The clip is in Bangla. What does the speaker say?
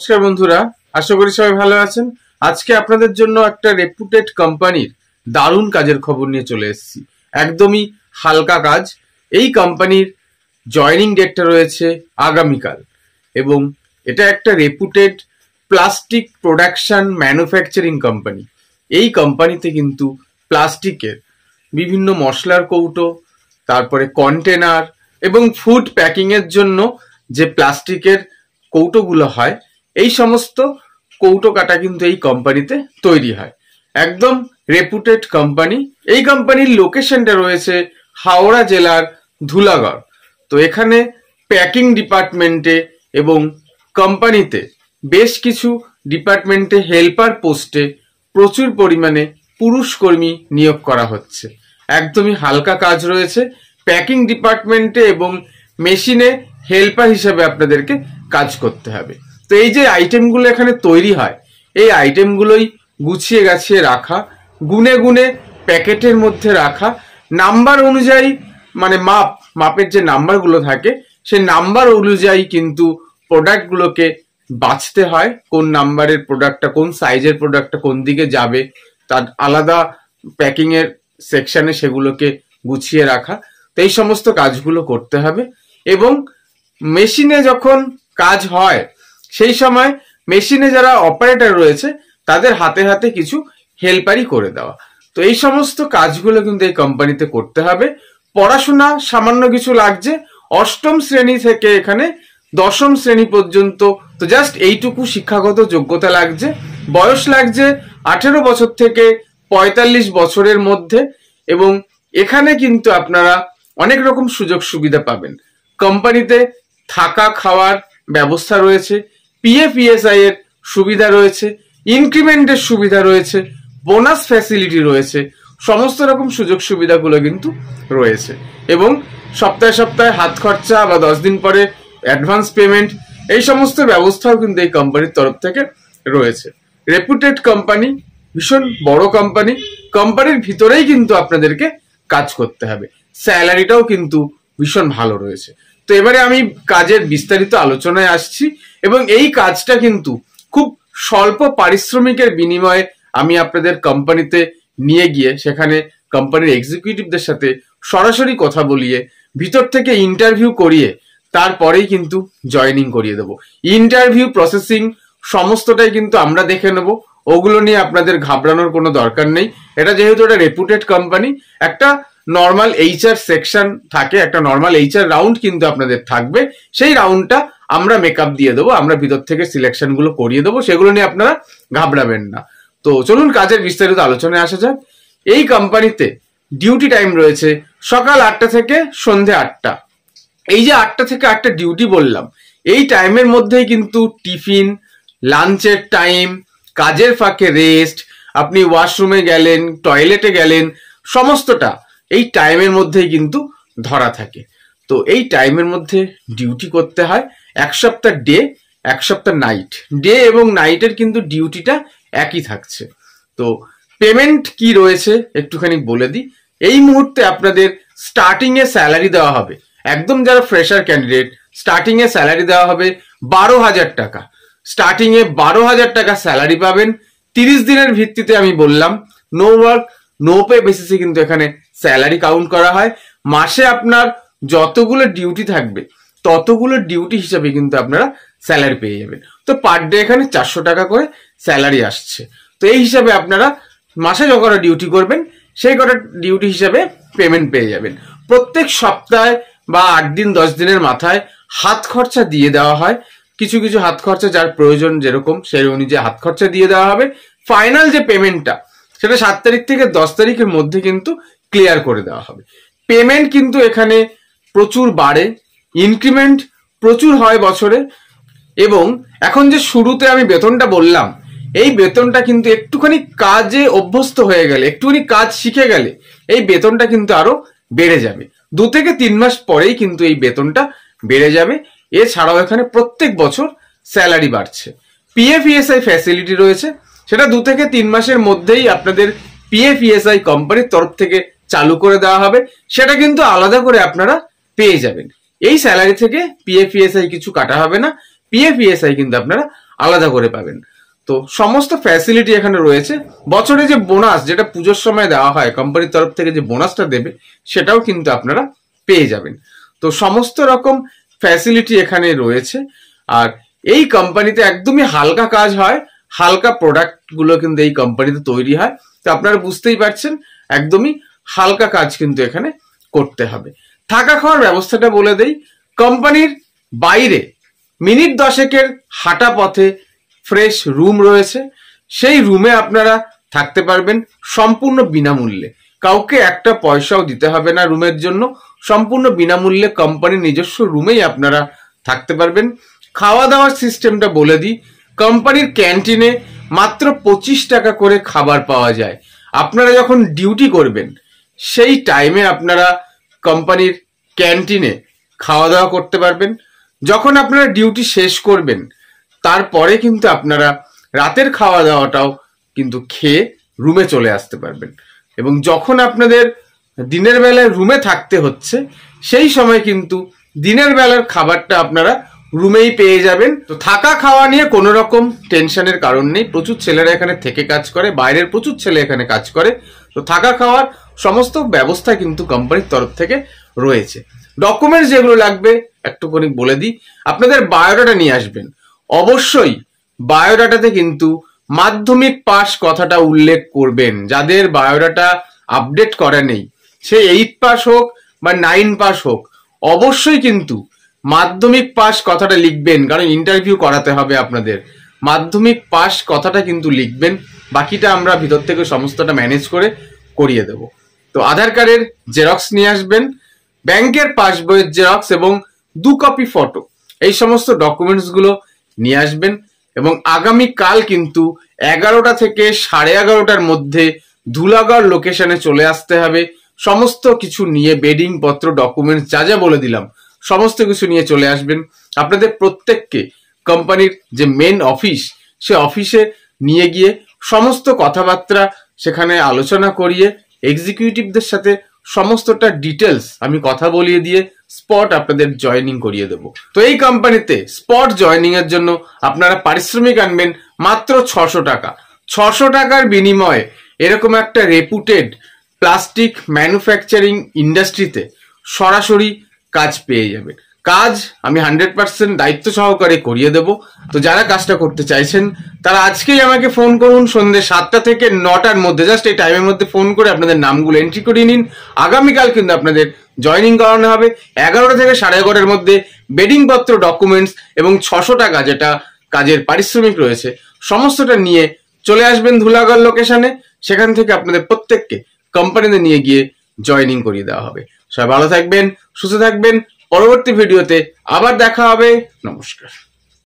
নমস্কার বন্ধুরা আশা করি সবাই ভালো আছেন আজকে আপনাদের জন্য একটা রেপুটেড কোম্পানির দারুণ কাজের খবর নিয়ে চলে এসেছি একদমই হালকা কাজ এই কোম্পানির জয়নিং ডেটটা রয়েছে আগামীকাল এবং এটা একটা reputed plastic production manufacturing company এই কোম্পানিতে কিন্তু প্লাস্টিকের বিভিন্ন মশলার কৌটো তারপরে কন্টেনার এবং ফুড প্যাকিংয়ের জন্য যে প্লাস্টিকের কৌটোগুলো হয় এই সমস্ত কৌটো কাটা কিন্তু এই কোম্পানিতে তৈরি হয় একদম রেপুটেড কোম্পানি এই কোম্পানির লোকেশনটা রয়েছে হাওড়া জেলার ধুলাগড় তো এখানে প্যাকিং ডিপার্টমেন্টে এবং কোম্পানিতে বেশ কিছু ডিপার্টমেন্টে হেল্পার পোস্টে প্রচুর পরিমাণে পুরুষ কর্মী নিয়োগ করা হচ্ছে একদমই হালকা কাজ রয়েছে প্যাকিং ডিপার্টমেন্টে এবং মেশিনে হেল্পার হিসাবে আপনাদেরকে কাজ করতে হবে তো এই যে আইটেমগুলো এখানে তৈরি হয় এই আইটেমগুলোই গুছিয়ে গাছিয়ে রাখা গুনে গুনে প্যাকেটের মধ্যে রাখা নাম্বার অনুযায়ী মানে মাপ মাপের যে নাম্বারগুলো থাকে সেই নাম্বার অনুযায়ী কিন্তু প্রোডাক্টগুলোকে বাছতে হয় কোন নাম্বারের প্রোডাক্টটা কোন সাইজের প্রোডাক্টটা কোন দিকে যাবে তার আলাদা প্যাকিংয়ের সেকশানে সেগুলোকে গুছিয়ে রাখা তো এই সমস্ত কাজগুলো করতে হবে এবং মেশিনে যখন কাজ হয় সেই সময় মেশিনে যারা অপারেটর রয়েছে তাদের হাতে হাতে কিছু হেল্পারই করে দেওয়া তো এই সমস্ত কাজগুলো কিন্তু এই কোম্পানিতে করতে হবে পড়াশোনা সামান্য কিছু লাগছে অষ্টম শ্রেণী থেকে এখানে দশম শ্রেণী পর্যন্ত তো জাস্ট এইটুকু শিক্ষাগত যোগ্যতা লাগছে বয়স লাগছে আঠেরো বছর থেকে পঁয়তাল্লিশ বছরের মধ্যে এবং এখানে কিন্তু আপনারা অনেক রকম সুযোগ সুবিধা পাবেন কোম্পানিতে থাকা খাওয়ার ব্যবস্থা রয়েছে পিএফইএসআই e এর সুবিধা রয়েছে ইনক্রিমেন্টের সুবিধা রয়েছে বোনাস ফ্যাসিলিটি রয়েছে সমস্ত রকম সুযোগ সুবিধাগুলো কিন্তু রয়েছে এবং সপ্তাহে সপ্তাহে হাত খরচা বা দশ দিন পরে অ্যাডভান্স পেমেন্ট এই সমস্ত ব্যবস্থাও কিন্তু এই কোম্পানির তরফ থেকে রয়েছে রেপুটেড কোম্পানি ভীষণ বড় কোম্পানি কোম্পানির ভিতরেই কিন্তু আপনাদেরকে কাজ করতে হবে স্যালারিটাও কিন্তু ভীষণ ভালো রয়েছে তো এবারে আমি কাজের বিস্তারিত আলোচনায় আসছি এবং এই কাজটা কিন্তু খুব স্বল্প পারিশ্রমিকের বিনিময়ে আমি আপনাদের কোম্পানিতে নিয়ে গিয়ে সেখানে কোম্পানির এক্সিকিউটিভদের সাথে সরাসরি কথা বলিয়ে ভিতর থেকে ইন্টারভিউ করিয়ে তারপরেই কিন্তু জয়নিং করিয়ে দেবো ইন্টারভিউ প্রসেসিং সমস্তটাই কিন্তু আমরা দেখে নেব ওগুলো নিয়ে আপনাদের ঘাবড়ানোর কোনো দরকার নেই এটা যেহেতু একটা রেপুটেড কোম্পানি একটা নর্মাল এইচআর সেকশন থাকে একটা নর্মাল এইচআর রাউন্ড কিন্তু আপনাদের থাকবে সেই রাউন্ডটা আমরা মেকআপ দিয়ে দেবো আমরা ভিতর থেকে সিলেকশন গুলো করিয়ে দেবো সেগুলো নিয়ে আপনারা ঘাবড়াবেন না তো চলুন কাজের বিস্তারিত আলোচনায় আসা যাক এই কোম্পানিতে ডিউটি টাইম রয়েছে সকাল আটটা থেকে সন্ধে আটটা এই যে আটটা থেকে আটটা ডিউটি বললাম এই টাইমের মধ্যেই কিন্তু টিফিন লাঞ্চের টাইম কাজের ফাঁকে রেস্ট আপনি ওয়াশরুমে গেলেন টয়লেটে গেলেন সমস্তটা এই টাইমের মধ্যেই কিন্তু ধরা থাকে তো এই টাইমের মধ্যে ডিউটি করতে হয় এক সপ্তাহ ডে এক সপ্তাহ নাইট ডে এবং নাইটের কিন্তু ডিউটিটা একই থাকছে তো পেমেন্ট কি রয়েছে একটুখানি বলে দিই এই মুহূর্তে আপনাদের স্টার্টিংয়ে স্যালারি দেওয়া হবে একদম যারা ফ্রেশার ক্যান্ডিডেট স্টার্টিংয়ে স্যালারি দেওয়া হবে বারো হাজার টাকা স্টার্টিংয়ে বারো হাজার টাকা স্যালারি পাবেন তিরিশ দিনের ভিত্তিতে আমি বললাম নো ওয়ার্ক নো পে বেসিসে কিন্তু এখানে স্যালারি কাউন্ট করা হয় মাসে আপনার যতগুলো ডিউটি থাকবে ততগুলো ডিউটি হিসাবে কিন্তু আপনারা স্যালারি পেয়ে যাবেন তো পার ডে এখানে চারশো টাকা করে স্যালারি আসছে তো এই হিসাবে আপনারা মাসে যখন ডিউটি করবেন সেই কটা ডিউটি হিসাবে পেমেন্ট পেয়ে যাবেন প্রত্যেক সপ্তাহে বা আট দিন দশ দিনের মাথায় হাত খরচা দিয়ে দেওয়া হয় কিছু কিছু হাত খরচা যার প্রয়োজন যেরকম সেই অনুযায়ী হাত খরচা দিয়ে দেওয়া হবে ফাইনাল যে পেমেন্টটা সেটা সাত তারিখ থেকে দশ তারিখের মধ্যে কিন্তু ক্লিয়ার করে দেওয়া হবে পেমেন্ট কিন্তু এখানে প্রচুর বাড়ে ইনক্রিমেন্ট প্রচুর হয় বছরে এবং এখন যে শুরুতে আমি বেতনটা বললাম এই বেতনটা কিন্তু একটুখানি কাজে অভ্যস্ত হয়ে গেলে একটুখানি কাজ শিখে গেলে এই বেতনটা কিন্তু আরো বেড়ে যাবে দু থেকে তিন মাস পরেই কিন্তু এই বেতনটা বেড়ে যাবে এছাড়াও এখানে প্রত্যেক বছর স্যালারি বাড়ছে পিএফইএসআই ফ্যাসিলিটি e রয়েছে সেটা দু থেকে তিন মাসের মধ্যেই আপনাদের পিএফইএসআই কোম্পানির e তরফ থেকে চালু করে দেওয়া হবে সেটা কিন্তু আলাদা করে আপনারা পেয়ে যাবেন এই স্যালারি থেকে পিএফইএসআই কিছু কাটা হবে না পিএফইএসআই কিন্তু আপনারা আলাদা করে পাবেন তো সমস্ত ফ্যাসিলিটি এখানে রয়েছে বছরে যে বোনাস যেটা পুজোর সময় দেওয়া হয় কোম্পানির তরফ থেকে যে বোনাসটা দেবে সেটাও কিন্তু আপনারা পেয়ে যাবেন তো সমস্ত রকম ফ্যাসিলিটি এখানে রয়েছে আর এই কোম্পানিতে একদমই হালকা কাজ হয় হালকা প্রোডাক্টগুলো কিন্তু এই কোম্পানিতে তৈরি হয় তো আপনারা বুঝতেই পারছেন একদমই হালকা কাজ কিন্তু এখানে করতে হবে থাকা খাওয়ার ব্যবস্থাটা বলে দেই কোম্পানির বাইরে মিনিট দশেকের হাঁটা পথে ফ্রেশ রুম রয়েছে সেই রুমে আপনারা থাকতে পারবেন সম্পূর্ণ বিনামূল্যে কাউকে একটা পয়সাও দিতে হবে না রুমের জন্য সম্পূর্ণ বিনামূল্যে কোম্পানির নিজস্ব রুমেই আপনারা থাকতে পারবেন খাওয়া দাওয়ার সিস্টেমটা বলে দিই কোম্পানির ক্যান্টিনে মাত্র পঁচিশ টাকা করে খাবার পাওয়া যায় আপনারা যখন ডিউটি করবেন সেই টাইমে আপনারা কোম্পানির ক্যান্টিনে খাওয়া দাওয়া করতে পারবেন যখন আপনারা ডিউটি শেষ করবেন তারপরে কিন্তু আপনারা রাতের খাওয়া দাওয়াটাও কিন্তু খেয়ে রুমে চলে আসতে পারবেন এবং যখন আপনাদের দিনের বেলায় রুমে থাকতে হচ্ছে সেই সময় কিন্তু দিনের বেলার খাবারটা আপনারা রুমেই পেয়ে যাবেন তো থাকা খাওয়া নিয়ে কোনো রকম টেনশনের কারণ নেই প্রচুর ছেলেরা এখানে থেকে কাজ করে বাইরের প্রচুর ছেলে এখানে কাজ করে তো থাকা খাওয়ার সমস্ত ব্যবস্থা কিন্তু কোম্পানির তরফ থেকে রয়েছে ডকুমেন্টস যেগুলো লাগবে একটুখানি বলে দিই আপনাদের বায়োডাটা নিয়ে আসবেন অবশ্যই বায়োডাটাতে কিন্তু মাধ্যমিক পাস কথাটা উল্লেখ করবেন যাদের বায়োডাটা আপডেট করা নেই সে এইট পাস হোক বা নাইন পাস হোক অবশ্যই কিন্তু মাধ্যমিক পাস কথাটা লিখবেন কারণ ইন্টারভিউ করাতে হবে আপনাদের মাধ্যমিক পাস কথাটা কিন্তু লিখবেন বাকিটা আমরা ভিতর থেকে সমস্তটা ম্যানেজ করে করিয়ে দেবো তো আধার কার্ডের জেরক্স নিয়ে আসবেন ব্যাংকের পাসবইয়ের জেরক্স এবং দু কপি ফটো এই সমস্ত ডকুমেন্টসগুলো নিয়ে আসবেন এবং আগামী কাল কিন্তু এগারোটা থেকে সাড়ে এগারোটার মধ্যে ধুলাগড় লোকেশনে চলে আসতে হবে সমস্ত কিছু নিয়ে বেডিং পত্র ডকুমেন্টস যা যা বলে দিলাম সমস্ত কিছু নিয়ে চলে আসবেন আপনাদের প্রত্যেককে কোম্পানির যে মেন অফিস সে অফিসে নিয়ে গিয়ে সমস্ত কথাবার্তা সেখানে আলোচনা করিয়ে এক্সিকিউটিভদের সাথে সমস্তটা ডিটেলস আমি কথা বলিয়ে দিয়ে স্পট আপনাদের জয়নিং করিয়ে দেব তো এই কোম্পানিতে স্পট জয়নিং এর জন্য আপনারা পারিশ্রমিক আনবেন মাত্র ছশো টাকা ছশো টাকার বিনিময়ে এরকম একটা রেপুটেড প্লাস্টিক ম্যানুফ্যাকচারিং ইন্ডাস্ট্রিতে সরাসরি কাজ পেয়ে যাবেন কাজ আমি হান্ড্রেড পার্সেন্ট দায়িত্ব সহকারে করিয়ে দেব তো যারা কাজটা করতে চাইছেন তারা আজকেই আমাকে ফোন করুন সন্ধ্যে সাতটা থেকে নটার মধ্যে জাস্ট এই টাইমের মধ্যে ফোন করে আপনাদের নামগুলো এন্ট্রি করিয়ে নিন আগামীকাল কিন্তু আপনাদের জয়নিং করানো হবে এগারোটা থেকে সাড়ে এগারোটার মধ্যে বেডিংপত্র ডকুমেন্টস এবং ছশো টাকা যেটা কাজের পারিশ্রমিক রয়েছে সমস্তটা নিয়ে চলে আসবেন ধুলাগড় লোকেশনে সেখান থেকে আপনাদের প্রত্যেককে কোম্পানিতে নিয়ে গিয়ে জয়নিং করিয়ে দেওয়া হবে সবাই ভালো থাকবেন সুস্থ থাকবেন পরবর্তী ভিডিওতে আবার দেখা হবে নমস্কার